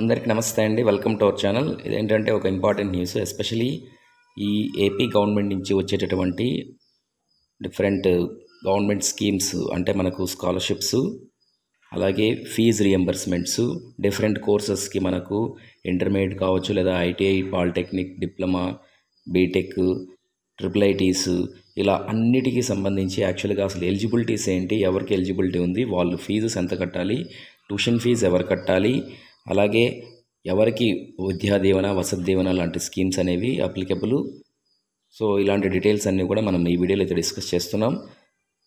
అందరికీ నమస్తే అండి వెల్కమ్ టు అవర్ ఛానల్ ఇదేంటంటే ఒక ఇంపార్టెంట్ న్యూస్ ఎస్పెషలీ ఈ ఏపీ గవర్నమెంట్ నుంచి వచ్చేటటువంటి డిఫరెంట్ గవర్నమెంట్ స్కీమ్స్ అంటే మనకు స్కాలర్షిప్స్ అలాగే ఫీజు రియంబర్స్మెంట్స్ డిఫరెంట్ కోర్సెస్కి మనకు ఇంటర్మీడియట్ కావచ్చు లేదా ITI polytechnic diploma BTech triple ITs ఇలా అన్నిటికీ సంబంధించి యాక్చువల్గా అసలు ఎలిజిబిలిటీస్ ఏంటి ఎవరికి ఎలిజిబిలిటీ ఉంది వాళ్ళు ఫీజెస్ ఎంత కట్టాలి ట్యూషన్ ఫీజు ఎవరు కట్టాలి అలాగే ఎవరికి విద్యాదీవెన వసతి దీవెన లాంటి స్కీమ్స్ అనేవి అప్లికబుల్ సో ఇలాంటి డీటెయిల్స్ అన్నీ కూడా మనం ఈ వీడియోలో అయితే డిస్కస్ చేస్తున్నాం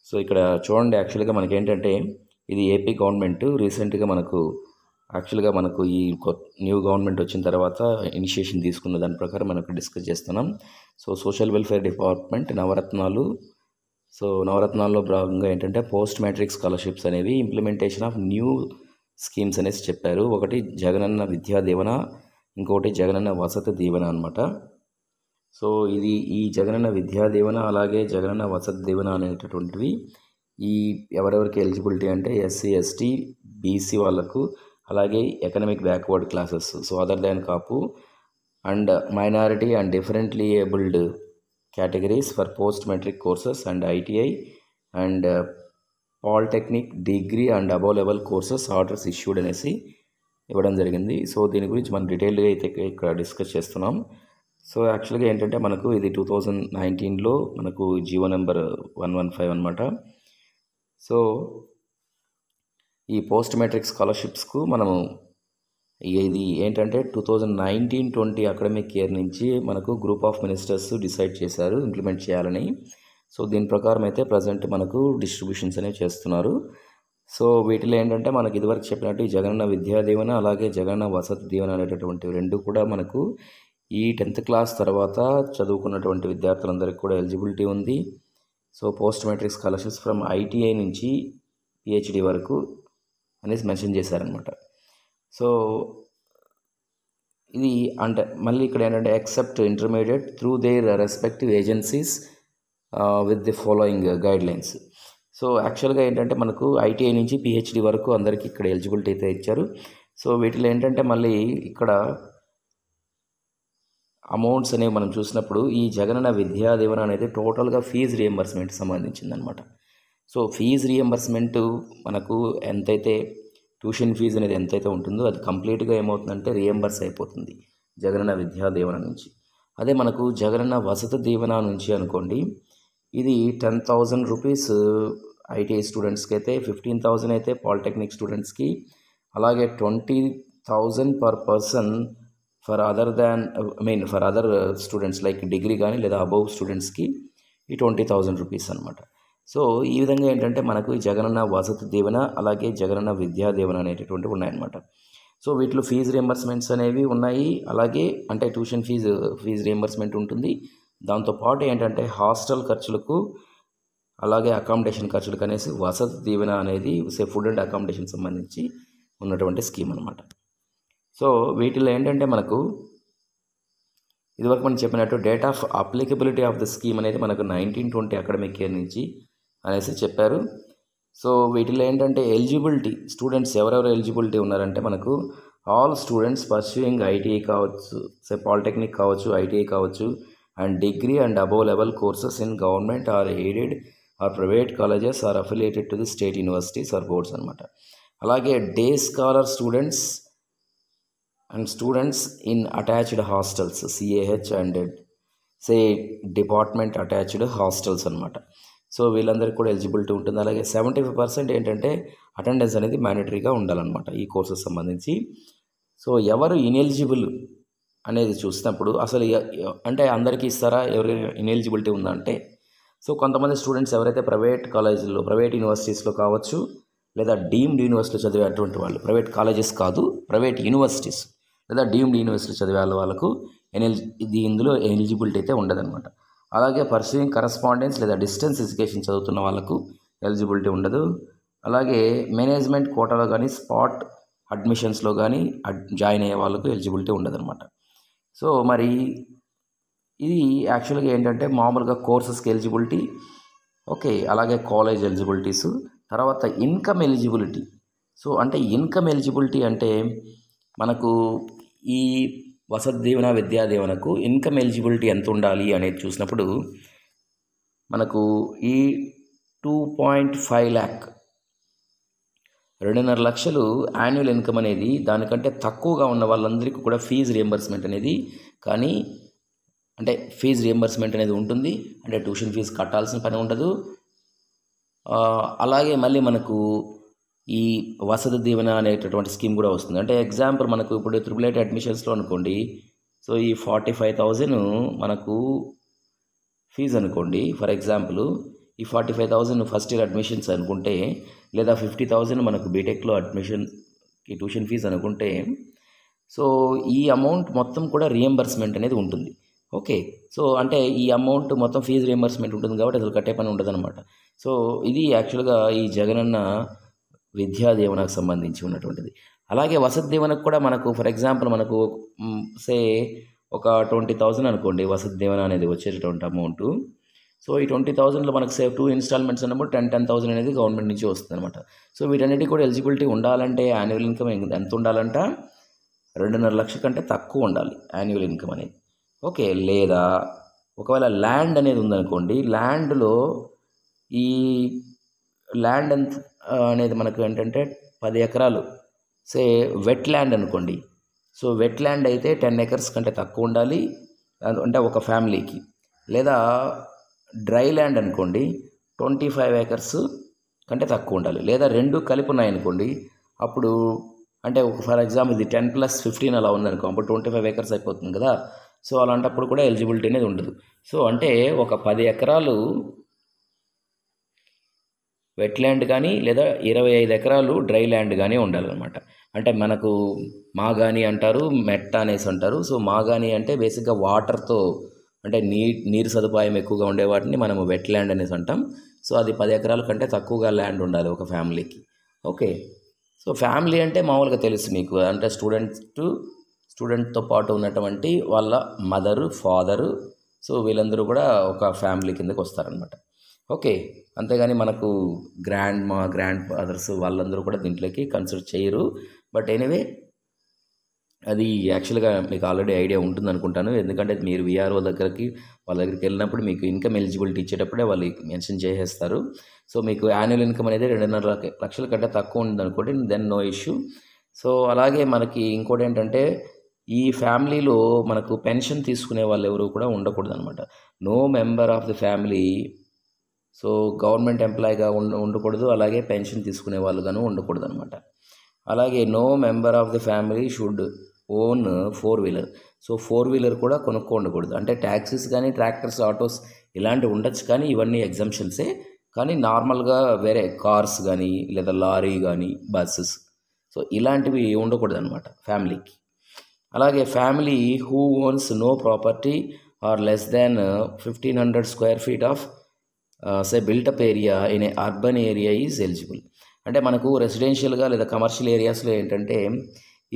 సో ఇక్కడ చూడండి యాక్చువల్గా మనకి ఏంటంటే ఇది ఏపీ గవర్నమెంట్ రీసెంట్గా మనకు యాక్చువల్గా మనకు ఈ న్యూ గవర్నమెంట్ వచ్చిన తర్వాత ఇనిషియేషన్ తీసుకున్న దాని ప్రకారం మనం డిస్కస్ చేస్తున్నాం so social welfare department Navaratnalu so నవరత్నాల్లో భాగంగా ఏంటంటే పోస్ట్ మ్యాట్రిక్ స్కాలర్షిప్స్ అనేవి ఇంప్లిమెంటేషన్ ఆఫ్ న్యూ స్కీమ్స్ అనేసి చెప్పారు ఒకటి జగనన్న విద్యా దీవెన ఇంకొకటి జగనన్న వసతి దీవెన అనమాట సో ఇది ఈ జగనన్న విద్యా దీవెన అలాగే జగనన్న వసతి దీవెన అనేటటువంటివి ఈ ఎవరెవరికి ఎలిజిబిలిటీ అంటే ఎస్సీ ఎస్టీ బీసీ వాళ్ళకు అలాగే economic backward classes so other than Kapu and minority and differently abled categories for post matric courses and ITI and polytechnic degree and above level courses orders issued అనేసి ఇవ్వడం జరిగింది so దీని గురించి మనం డీటెయిల్గా అయితే ఇక్కడ డిస్కస్ చేస్తున్నాం సో యాక్చువల్గా ఏంటంటే మనకు ఇది టూ థౌజండ్ నైన్టీన్లో మనకు GO number one one five అనమాట సో ఈ పోస్ట్ మెట్రిక్ స్కాలర్షిప్స్కు మనము ఇది ఏంటంటే two thousand nineteen twenty academic year నుంచి మనకు గ్రూప్ ఆఫ్ మినిస్టర్స్ డిసైడ్ చేశారు ఇంప్లిమెంట్ చేయాలని సో దీని ప్రకారం అయితే ప్రజెంట్ మనకు డిస్ట్రిబ్యూషన్స్ అనేవి చేస్తున్నారు సో వీటిలో ఏంటంటే మనకి ఇదివరకు చెప్పినట్టు ఈ జగనన్న విద్యా దీవెన అలాగే జగన్న వసతి దీవెన అనేటటువంటి రెండు కూడా మనకు ఈ టెన్త్ క్లాస్ తర్వాత చదువుకున్నటువంటి విద్యార్థులందరికీ కూడా ఎలిజిబిలిటీ ఉంది so post matric scholarships from ITI నుంచి పిహెచ్డి వరకు అనేసి మెన్షన్ చేశారనమాట సో ఇది అంటే మళ్ళీ ఇక్కడ ఏంటంటే except intermediate through their respective agencies with the following guidelines so యాక్చువల్గా ఏంటంటే మనకు ఐటీఐ నుంచి పిహెచ్డి వరకు అందరికీ ఇక్కడ ఎలిజిబిలిటీ అయితే ఇచ్చారు సో వీటిలో ఏంటంటే మళ్ళీ ఇక్కడ అమౌంట్స్ అనేవి మనం చూసినప్పుడు ఈ జగనన్న విద్యా దీవెన అనేది టోటల్గా ఫీజు రియంబర్స్మెంట్ సంబంధించిందనమాట సో ఫీజు రియంబర్స్మెంట్ మనకు ఎంతైతే ట్యూషన్ ఫీజు అనేది ఎంతైతే ఉంటుందో అది కంప్లీట్గా ఏమవుతుందంటే రియంబర్స్ అయిపోతుంది జగనన్న విద్యా దేవన నుంచి అదే మనకు జగనన్న వసతి దీవెన నుంచి అనుకోండి ఇది టెన్ థౌజండ్ రూపీస్ ఐటీఐ స్టూడెంట్స్కి అయితే ఫిఫ్టీన్ థౌజండ్ అయితే పాలిటెక్నిక్ స్టూడెంట్స్కి అలాగే twenty thousand per person for other than I mean for other students like degree కానీ లేదా అబౌవ్ స్టూడెంట్స్కి ఈ ట్వంటీ థౌజండ్ రూపీస్ అనమాట సో ఈ విధంగా ఏంటంటే మనకు జగనన్న వసతి దీవెన అలాగే జగనన్న విద్యా దీవెన అనేటటువంటివి ఉన్నాయన్నమాట సో వీటిలో ఫీజు రియంబర్స్మెంట్స్ అనేవి ఉన్నాయి అలాగే అంటే ట్యూషన్ ఫీజు ఫీజు రియంబర్స్మెంట్ ఉంటుంది దాంతోపాటు ఏంటంటే హాస్టల్ ఖర్చులకు అలాగే అకామిడేషన్ ఖర్చులకు అనేసి వసతి దీవెన అనేది సే ఫుడ్ అండ్ అకామిడేషన్ సంబంధించి ఉన్నటువంటి స్కీమ్ అనమాట సో వీటిలో ఏంటంటే మనకు ఇదివరకు మనం చెప్పినట్టు date of applicability of the scheme అనేది మనకు నైన్టీన్ ట్వంటీ అకాడమిక్ ఇయర్ నుంచి అనేసి చెప్పారు సో వీటిలో ఏంటంటే ఎలిజిబిలిటీ స్టూడెంట్స్ ఎవరెవరు ఎలిజిబిలిటీ ఉన్నారంటే మనకు ఆల్ స్టూడెంట్స్ పర్సూయింగ్ ఐటీఐ కావచ్చు సే పాలిటెక్నిక్ కావచ్చు ఐటీఐ e కావచ్చు and degree and above level courses in government or aided or private colleges or affiliated to the state universities or boards అనమాట అలాగే day scholar students and students in attached hostels CAH and say department attached hostels అనమాట so వీళ్ళందరికీ కూడా ఎలిజిబిలిటీ ఉంటుంది అలాగే seventy five percent ఏంటంటే attendance అనేది మ్యాండటరీగా ఉండాలన్నమాట ఈ కోర్సెస్ సంబంధించి సో ఎవరు ఇనెలిజిబుల్ అనేది చూసినప్పుడు అసలు అంటే అందరికీ ఇస్తారా ఎవరి ఇనెలిజిబిలిటీ ఉందంటే సో కొంతమంది స్టూడెంట్స్ ఎవరైతే ప్రైవేట్ కాలేజీల్లో ప్రైవేట్ యూనివర్సిటీస్లో కావచ్చు లేదా డీమ్డ్ యూనివర్సిటీలో చదివేటువంటి వాళ్ళు ప్రైవేట్ కాలేజెస్ కాదు ప్రైవేట్ యూనివర్సిటీస్ లేదా డీమ్డ్ యూనివర్సిటీ చదివే వాళ్ళకు ఎనెల్ ఇది ఇందులో ఎలిజిబిలిటీ అయితే ఉండదన్నమాట అలాగే పర్సూయింగ్ కరస్పాండెన్స్ లేదా డిస్టెన్స్ ఎడ్యుకేషన్ చదువుతున్న వాళ్ళకు ఎలిజిబిలిటీ ఉండదు అలాగే మేనేజ్మెంట్ కోటాలో కానీ స్పాట్ అడ్మిషన్స్లో కానీ జాయిన్ అయ్యే వాళ్ళకు ఎలిజిబిలిటీ అనమాట సో మరి ఇది యాక్చువల్గా ఏంటంటే మామూలుగా కోర్సెస్కి ఎలిజిబిలిటీ ఓకే అలాగే కాలేజ్ ఎలిజిబిలిటీస్ తర్వాత ఇన్కమ్ ఎలిజిబిలిటీ సో అంటే ఇన్కమ్ ఎలిజిబిలిటీ అంటే మనకు ఈ వసతి దీవెన విద్యా దీవెనకు ఇన్కమ్ ఎలిజిబిలిటీ ఎంత ఉండాలి అనేది చూసినప్పుడు మనకు ఈ టూ పాయింట్ ఫైవ్ ల్యాక్ రెండున్నర లక్షలు యాన్యువల్ ఇన్కమ్ అనేది దానికంటే తక్కువగా ఉన్న వాళ్ళందరికీ కూడా ఫీజు రియంబర్స్మెంట్ అనేది కానీ అంటే ఫీజు రియంబర్స్మెంట్ అనేది ఉంటుంది అంటే ట్యూషన్ ఫీజు కట్టాల్సిన పని ఉండదు అలాగే మళ్ళీ మనకు ఈ వసతి దీవెన అనేటటువంటి స్కీమ్ కూడా వస్తుంది అంటే ఎగ్జాంపుల్ మనకు ఇప్పుడు త్రిబుల్ ఎయిట్ అడ్మిషన్స్లో అనుకోండి సో ఈ ఫార్టీ ఫైవ్ థౌజండ్ మనకు ఫీజు అనుకోండి ఫర్ ఎగ్జాంపుల్ ఈ forty five thousand first year admissions అనుకుంటే లేదా ఫిఫ్టీ థౌజండ్ మనకు బీటెక్లో అడ్మిషన్కి ట్యూషన్ ఫీజు అనుకుంటే సో ఈ అమౌంట్ మొత్తం కూడా రియంబర్స్మెంట్ అనేది ఉంటుంది ఓకే సో అంటే ఈ అమౌంట్ మొత్తం ఫీజు రియంబర్స్మెంట్ ఉంటుంది కాబట్టి అసలు కట్టే పని అనమాట సో ఇది యాక్చువల్గా ఈ జగనన్న విద్యా దీవెనకు సంబంధించి ఉన్నటువంటిది అలాగే వసతి దీవెనకు కూడా మనకు ఫర్ ఎగ్జాంపుల్ మనకు సే ఒక ట్వంటీ థౌజండ్ అనుకోండి వసతి దీవెన అనేది వచ్చేటటువంటి అమౌంట్ సో ఈ ట్వంటీ థౌసండ్లో మనకు సేవ్ టూ ఇన్స్టాల్మెంట్స్ అన్నప్పుడు టెన్ టెన్ థౌసండ్ అనేది గవర్నమెంట్ నుంచి వస్తుంది అనమాట సో వీటన్నిటి కూడా ఎలిజిబిలిటీ ఉండాలంటే యాన్యువల్ ఇన్కమ్ ఎంత ఉండాలంట రెండున్నర లక్ష కంటే తక్కువ ఉండాలి యాన్యువల్ ఇన్కమ్ అనేది ఓకే లేదా ఒకవేళ ల్యాండ్ అనేది ఉందనుకోండి ల్యాండ్లో ఈ ల్యాండ్ ఎంత అనేది మనకు ఏంటంటే పది ఎకరాలు సే వెట్ ల్యాండ్ అనుకోండి సో వెట్ ల్యాండ్ అయితే టెన్ ఎకర్స్ కంటే తక్కువ ఉండాలి అంటే ఒక ఫ్యామిలీకి లేదా డ్రై ల్యాండ్ అనుకోండి ట్వంటీ ఫైవ్ ఏకర్స్ కంటే తక్కువ ఉండాలి లేదా రెండు కలిపి ఉన్నాయనుకోండి అప్పుడు అంటే ఫర్ ఎగ్జాంపుల్ ఇది టెన్ ప్లస్ ఫిఫ్టీన్ అలా ఉందనుకో అప్పుడు ట్వంటీ ఫైవ్ ఏకర్స్ అయిపోతుంది కదా సో అలాంటప్పుడు కూడా ఎలిజిబిలిటీ అనేది ఉండదు సో అంటే ఒక పది ఎకరాలు వెట్ ల్యాండ్ కానీ లేదా ఇరవై ఐదు ఎకరాలు డ్రై ల్యాండ్ కానీ ఉండాలన్నమాట అంటే మనకు మాగాని అంటారు మెట్ట అనేసి అంటారు సో మాగాని అంటే బేసిక్గా వాటర్తో అంటే నీ నీరు సదుపాయం ఎక్కువగా ఉండే వాటిని మనము వెట్ ల్యాండ్ అనేసి అంటాం సో అది పది ఎకరాల కంటే తక్కువగా ల్యాండ్ ఉండాలి ఒక ఫ్యామిలీకి ఓకే సో ఫ్యామిలీ అంటే మామూలుగా తెలుసు మీకు అంటే స్టూడెంట్స్ టు స్టూడెంట్తో పాటు ఉన్నటువంటి వాళ్ళ మదరు ఫాదరు సో వీళ్ళందరూ కూడా ఒక ఫ్యామిలీ కిందకి వస్తారనమాట ఓకే అంతేగాని మనకు గ్రాండ్ మా గ్రాండ్ ఫాదర్స్ వాళ్ళందరూ కూడా దీంట్లోకి కన్సిడర్ చేయరు బట్ ఎనీవే అది యాక్చువల్గా మీకు ఆల్రెడీ ఐడియా ఉంటుంది అనుకుంటాను ఎందుకంటే మీరు విఆర్ఓ దగ్గరికి వాళ్ళ దగ్గరికి వెళ్ళినప్పుడు మీకు ఇన్కమ్ ఎలిజిబిలిటీ ఇచ్చేటప్పుడే వాళ్ళు మెన్షన్ చేసేస్తారు సో మీకు యాన్యువల్ ఇన్కమ్ అనేది రెండున్నర లక్షల కంటే తక్కువ ఉంది అనుకోండి దెన్ నో ఇష్యూ సో అలాగే మనకి ఇంకోటి ఏంటంటే ఈ ఫ్యామిలీలో మనకు పెన్షన్ తీసుకునే వాళ్ళు ఎవరు కూడా ఉండకూడదు అనమాట no member of the family so government ఎంప్లాయీగా ఉండ ఉండకూడదు అలాగే పెన్షన్ తీసుకునే వాళ్ళుగాను ఉండకూడదు అనమాట అలాగే no member of the family should own four wheeler so four wheeler కూడా కొనుక్కోండకూడదు అంటే ట్యాక్సీస్ కానీ ట్రాక్టర్స్ ఆటోస్ ఇలాంటివి ఉండొచ్చు కానీ ఇవన్నీ ఎగ్జామ్షన్సే కానీ నార్మల్గా వేరే కార్స్ కానీ లేదా లారీ కానీ బస్సెస్ సో ఇలాంటివి ఉండకూడదు అనమాట ఫ్యామిలీకి అలాగే family who owns no property or less than fifteen hundred square feet of say built up area in a urban area is eligible అంటే మనకు రెసిడెన్షియల్గా లేదా కమర్షియల్ ఏరియాస్లో ఏంటంటే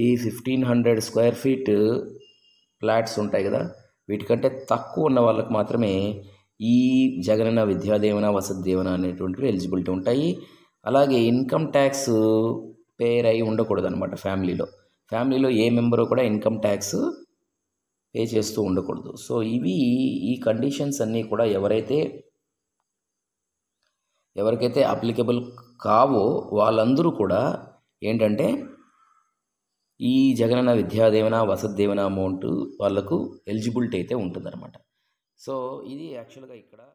ఈ fifteen hundred square feet flats ఉంటాయి కదా వీటికంటే తక్కువ ఉన్న వాళ్ళకు మాత్రమే ఈ జగనన్న విద్యాదేవన వసతి దేవన అనేటువంటివి ఎలిజిబిలిటీ ఉంటాయి అలాగే ఇన్కమ్ ట్యాక్స్ పేర్ అయి ఉండకూడదు అనమాట ఫ్యామిలీలో ఫ్యామిలీలో ఏ మెంబరు కూడా ఇన్కమ్ ట్యాక్స్ పే చేస్తూ ఉండకూడదు సో ఇవి ఈ కండిషన్స్ అన్నీ కూడా ఎవరైతే ఎవరికైతే అప్లికబుల్ కావు వాళ్ళందరూ కూడా ఏంటంటే ఈ జగనన్న విద్యాదేవన వసతదేవన అమౌంట్ వాళ్ళకు ఎలిజిబిలిటీ అయితే ఉంటుందన్నమాట సో ఇది యాక్చువల్గా ఇక్కడ